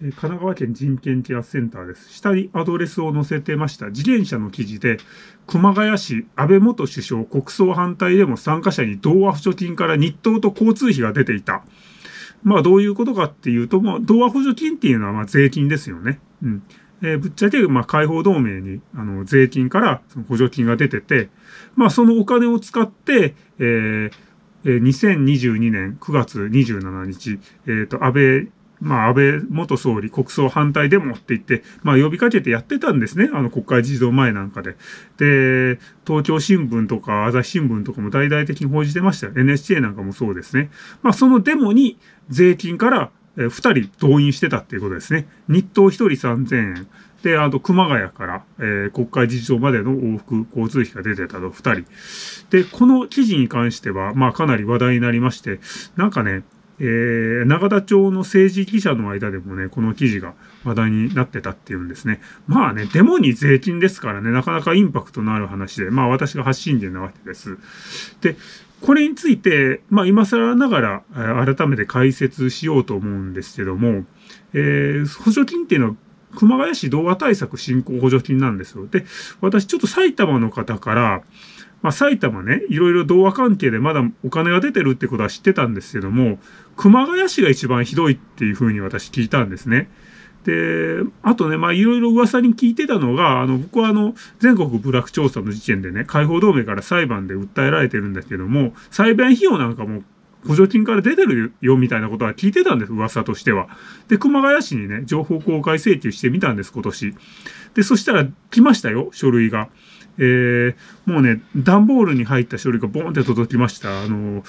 神奈川県人権ケアセンターです。下にアドレスを載せてました。自転車の記事で、熊谷市安倍元首相国葬反対でも参加者に同和補助金から日当と交通費が出ていた。まあどういうことかっていうと、まあ同和補助金っていうのはま税金ですよね。うん。えー、ぶっちゃけ、まあ、解放同盟に、あの、税金からその補助金が出てて、まあ、そのお金を使って、えー、2022年9月27日、えっ、ー、と、安倍まあ、安倍元総理国葬反対デモって言って、まあ、呼びかけてやってたんですね。あの、国会事情前なんかで。で、東京新聞とか朝日新聞とかも大々的に報じてましたよ。NHK なんかもそうですね。まあ、そのデモに税金から2人動員してたっていうことですね。日当1人3000円。で、あと、熊谷から、えー、国会事情までの往復交通費が出てたと2人。で、この記事に関しては、まあ、かなり話題になりまして、なんかね、えー、永田町の政治記者の間でもね、この記事が話題になってたっていうんですね。まあね、デモに税金ですからね、なかなかインパクトのある話で、まあ私が発信人なわけです。で、これについて、まあ今更ながら、え改めて解説しようと思うんですけども、えー、補助金っていうのは熊谷市童話対策振興補助金なんですよ。で、私ちょっと埼玉の方から、まあ、埼玉ね、いろいろ童話関係でまだお金が出てるってことは知ってたんですけども、熊谷市が一番ひどいっていうふうに私聞いたんですね。で、あとね、まあいろいろ噂に聞いてたのが、あの、僕はあの、全国部落調査の事件でね、解放同盟から裁判で訴えられてるんだけども、裁判費用なんかも補助金から出てるよみたいなことは聞いてたんです、噂としては。で、熊谷市にね、情報公開請求してみたんです、今年。で、そしたら来ましたよ、書類が。えー、もうね、段ボールに入った書類がボーンって届きました。あの、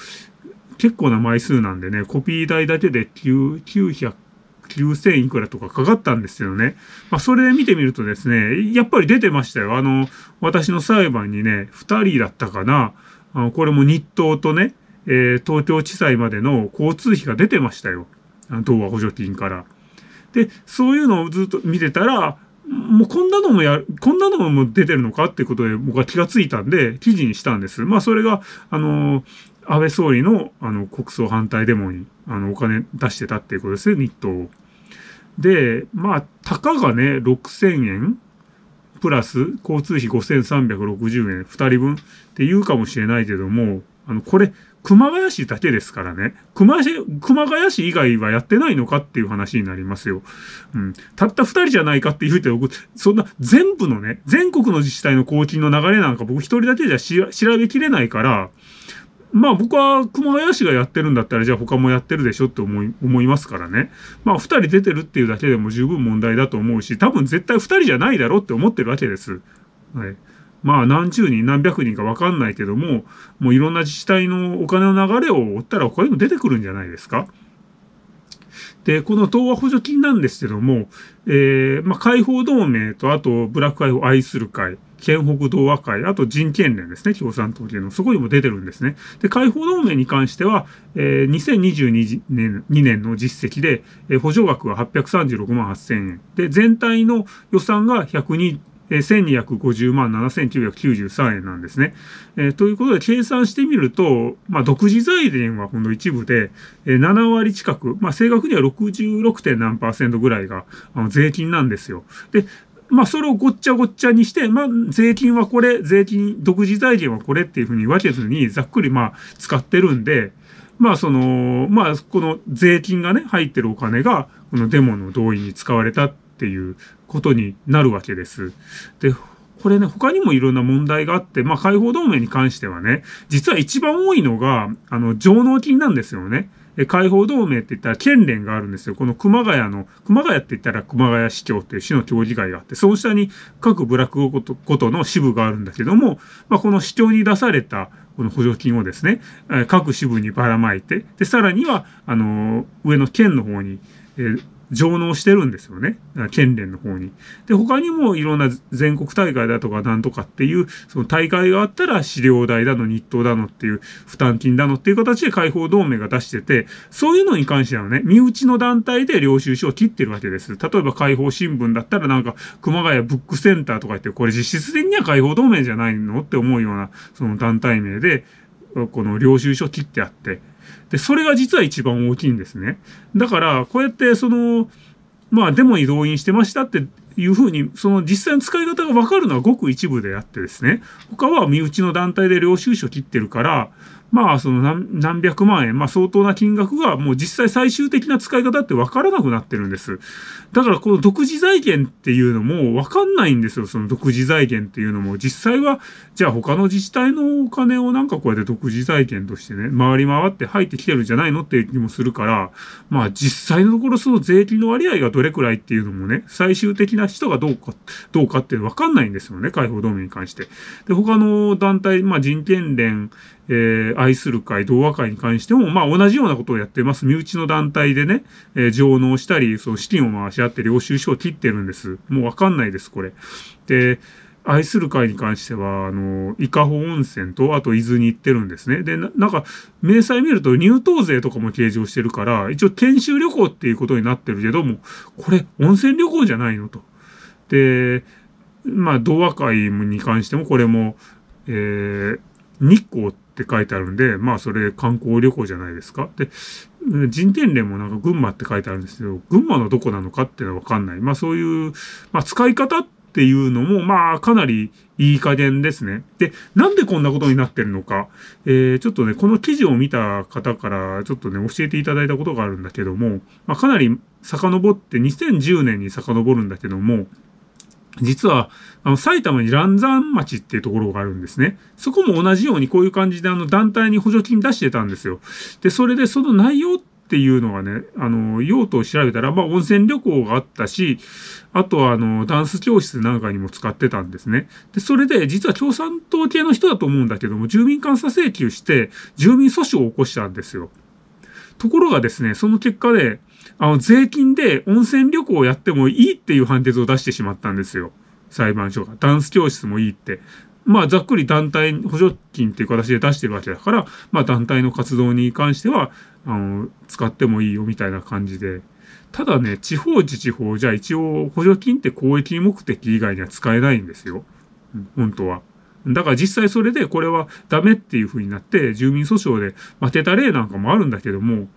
結構な枚数なんでね、コピー代だけで900、9000いくらとかかかったんですよね。まあ、それで見てみるとですね、やっぱり出てましたよ。あの、私の裁判にね、2人だったかな。あのこれも日東とね、えー、東京地裁までの交通費が出てましたよ。あの東和補助金から。で、そういうのをずっと見てたら、もうこんなのもや、こんなのも出てるのかっていうことで僕は気がついたんで、記事にしたんです。まあそれが、あの、安倍総理のあの国葬反対デモにあのお金出してたっていうことですね、日当で、まあ、たかがね、6000円プラス交通費5360円2人分って言うかもしれないけども、あの、これ、熊谷市だけですからね。熊谷市、熊谷市以外はやってないのかっていう話になりますよ。うん。たった二人じゃないかって言うて、僕、そんな全部のね、全国の自治体の公金の流れなんか僕一人だけじゃ調べきれないから、まあ僕は熊谷市がやってるんだったら、じゃあ他もやってるでしょって思い、思いますからね。まあ二人出てるっていうだけでも十分問題だと思うし、多分絶対二人じゃないだろうって思ってるわけです。はい。まあ何十人何百人か分かんないけども、もういろんな自治体のお金の流れを追ったら他にも出てくるんじゃないですか。で、この東和補助金なんですけども、えー、まあ、解放同盟と、あと、ブラック解放愛する会、県北同和会、あと人権連ですね、共産党系の、そこにも出てるんですね。で、解放同盟に関しては、えー、2022年年の実績で、えー、補助額は836万8000円。で、全体の予算が102 1250万7993円なんですね。えー、ということで、計算してみると、まあ、独自財源はほんの一部で、えー、7割近く、まあ、正確には 66. 何パーセントぐらいが、あの、税金なんですよ。で、まあ、それをごっちゃごっちゃにして、まあ、税金はこれ、税金、独自財源はこれっていうふうに分けずに、ざっくり、まあ、使ってるんで、まあ、その、まあ、この税金がね、入ってるお金が、このデモの動員に使われたっっていうことになるわけです。で、これね、他にもいろんな問題があって、まあ、解放同盟に関してはね、実は一番多いのが、あの、上納金なんですよね。解放同盟って言ったら県連があるんですよ。この熊谷の、熊谷って言ったら熊谷市長っていう市の協議会があって、その下に各部落ごととの支部があるんだけども、まあ、この市長に出されたこの補助金をですね、各支部にばらまいて、で、さらには、あの、上の県の方に、えー、上納してるんですよね。県連の方に。で、他にもいろんな全国大会だとかなんとかっていう、その大会があったら資料代だの、日当だのっていう、負担金だのっていう形で解放同盟が出してて、そういうのに関してはね、身内の団体で領収書を切ってるわけです。例えば解放新聞だったらなんか、熊谷ブックセンターとか言って、これ実質的には解放同盟じゃないのって思うような、その団体名で、この領収書切ってあって、で、それが実は一番大きいんですね。だから、こうやってその、まあデモに動員してましたっていうふうに、その実際の使い方がわかるのはごく一部であってですね、他は身内の団体で領収書切ってるから、まあ、その何百万円、まあ相当な金額がもう実際最終的な使い方って分からなくなってるんです。だからこの独自財源っていうのも分かんないんですよ。その独自財源っていうのも。実際は、じゃあ他の自治体のお金をなんかこうやって独自財源としてね、回り回って入ってきてるんじゃないのっていう気もするから、まあ実際のところその税金の割合がどれくらいっていうのもね、最終的な人がどうか、どうかって分かんないんですよね。解放同盟に関して。で、他の団体、まあ人権連、えー、愛する会、同和会に関しても、まあ同じようなことをやってます。身内の団体でね、えー、上納したり、その資金を回し合って領収書を切ってるんです。もうわかんないです、これ。で、愛する会に関しては、あの、伊香保温泉と、あと伊豆に行ってるんですね。で、ななんか、明細見ると入湯税とかも計上してるから、一応研修旅行っていうことになってるけども、これ、温泉旅行じゃないのと。で、まあ、同和会に関しても、これも、えー、日光って書いてあるんで、まあそれ観光旅行じゃないですか。で、人天連もなんか群馬って書いてあるんですけど、群馬のどこなのかっていうのはわかんない。まあそういう、まあ使い方っていうのも、まあかなりいい加減ですね。で、なんでこんなことになってるのか、えー、ちょっとね、この記事を見た方からちょっとね、教えていただいたことがあるんだけども、まあかなり遡って、2010年に遡るんだけども、実は、あの、埼玉に蘭山町っていうところがあるんですね。そこも同じようにこういう感じであの団体に補助金出してたんですよ。で、それでその内容っていうのがね、あの、用途を調べたら、まあ、温泉旅行があったし、あとは、あの、ダンス教室なんかにも使ってたんですね。で、それで、実は共産党系の人だと思うんだけども、住民監査請求して、住民訴訟を起こしたんですよ。ところがですね、その結果で、ね、あの、税金で温泉旅行をやってもいいっていう判決を出してしまったんですよ。裁判所が。ダンス教室もいいって。まあ、ざっくり団体補助金っていう形で出してるわけだから、まあ、団体の活動に関しては、あの、使ってもいいよみたいな感じで。ただね、地方自治法じゃ一応補助金って公益目的以外には使えないんですよ。本当は。だから実際それでこれはダメっていう風になって住民訴訟で負けた例なんかもあるんだけども、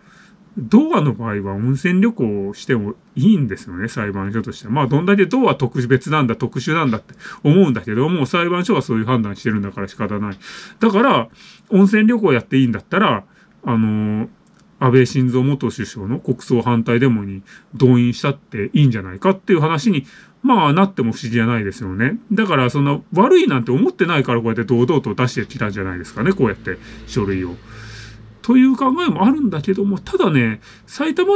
童話の場合は温泉旅行をしてもいいんですよね、裁判所としては。まあ、どんだけ童話特別なんだ、特殊なんだって思うんだけども、裁判所はそういう判断してるんだから仕方ない。だから、温泉旅行やっていいんだったら、あの、安倍晋三元首相の国葬反対デモに動員したっていいんじゃないかっていう話に、まあなっても不思議じゃないですよね。だからそんな悪いなんて思ってないからこうやって堂々と出してきたんじゃないですかね、こうやって書類を。という考えもあるんだけども、ただね、埼玉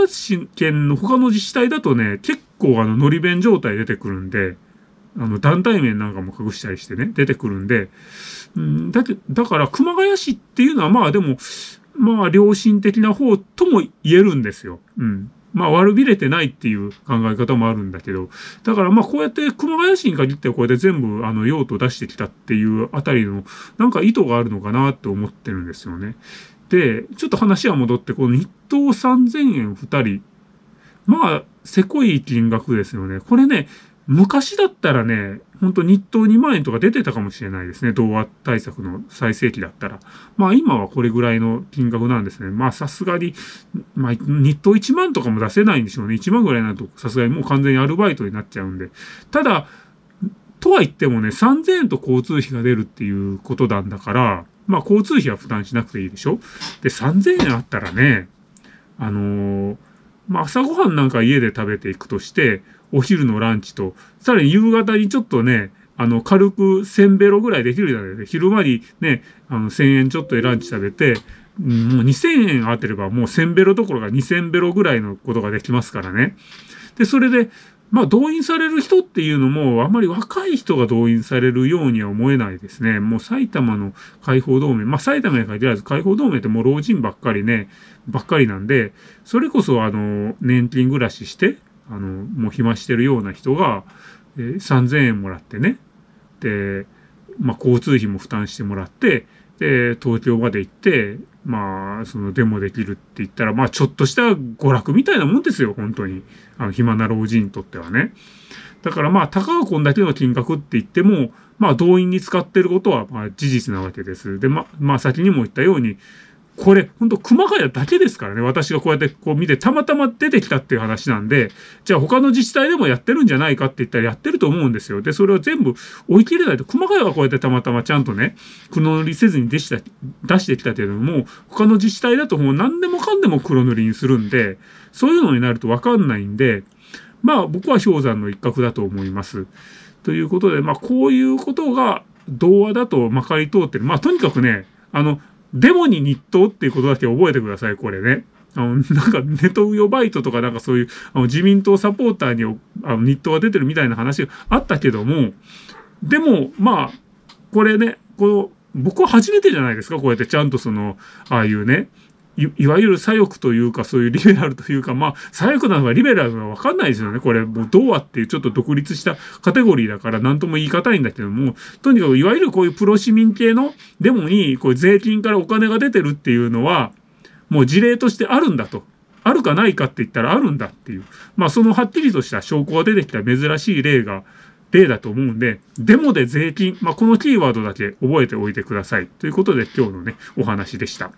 県の他の自治体だとね、結構あの、のり弁状態出てくるんで、あの、団体面なんかも隠したりしてね、出てくるんで、うん、だって、だから、熊谷市っていうのはまあでも、まあ、良心的な方とも言えるんですよ。うん。まあ、悪びれてないっていう考え方もあるんだけど、だからまあ、こうやって熊谷市に限ってはこうやって全部あの用途出してきたっていうあたりの、なんか意図があるのかなと思ってるんですよね。で、ちょっと話は戻って、この日当3000円2人。まあ、せこい金額ですよね。これね、昔だったらね、ほんと日当2万円とか出てたかもしれないですね。童話対策の最盛期だったら。まあ今はこれぐらいの金額なんですね。まあさすがに、まあ日当1万とかも出せないんでしょうね。1万ぐらいになるとさすがにもう完全にアルバイトになっちゃうんで。ただ、とは言ってもね、3000円と交通費が出るっていうことなんだから、まあ、交通費は負担しなくていいでしょで、3000円あったらね、あのー、まあ、朝ごはんなんか家で食べていくとして、お昼のランチと、さらに夕方にちょっとね、あの、軽く1000ベロぐらいできるじゃないですか。昼間にね、あの、1000円ちょっとでランチ食べて、もう2000円当てればもう1000ベロどころか2000ベロぐらいのことができますからね。で、それで、まあ、動員される人っていうのも、あまり若い人が動員されるようには思えないですね。もう埼玉の解放同盟、まあ、埼玉に限らず解放同盟ってもう老人ばっかりね、ばっかりなんで、それこそ、あの、年金暮らしして、あの、もう暇してるような人が、えー、3000円もらってね、で、まあ、交通費も負担してもらって、で、東京まで行って、まあ、そのデモできるって言ったら、まあ、ちょっとした娯楽みたいなもんですよ、本当に。あの、暇な老人にとってはね。だからまあ、たかがこんだけの金額って言っても、まあ、動員に使ってることは、まあ、事実なわけです。で、ま、まあ、先にも言ったように、これ、ほんと熊谷だけですからね。私がこうやってこう見て、たまたま出てきたっていう話なんで、じゃあ他の自治体でもやってるんじゃないかって言ったらやってると思うんですよ。で、それを全部追い切れないと、熊谷はこうやってたまたまちゃんとね、黒塗りせずに出した出してきたけれども、他の自治体だともう何でもかんでも黒塗りにするんで、そういうのになるとわかんないんで、まあ僕は氷山の一角だと思います。ということで、まあこういうことが童話だとまかり通ってる。まあとにかくね、あの、デモに日当っていうことだけ覚えてください、これね。あの、なんか、ネトウヨバイトとかなんかそういう、あの、自民党サポーターに、あの、日当が出てるみたいな話があったけども、でも、まあ、これね、この、僕は初めてじゃないですか、こうやってちゃんとその、ああいうね、いわゆる左翼というか、そういうリベラルというか、まあ、左翼なのかリベラルなのかわかんないですよね。これ、もう、どうっていう、ちょっと独立したカテゴリーだから、なんとも言い難いんだけども、とにかく、いわゆるこういうプロ市民系のデモに、こう、税金からお金が出てるっていうのは、もう事例としてあるんだと。あるかないかって言ったらあるんだっていう。まあ、そのはっきりとした証拠が出てきた珍しい例が、例だと思うんで、デモで税金、まあ、このキーワードだけ覚えておいてください。ということで、今日のね、お話でした。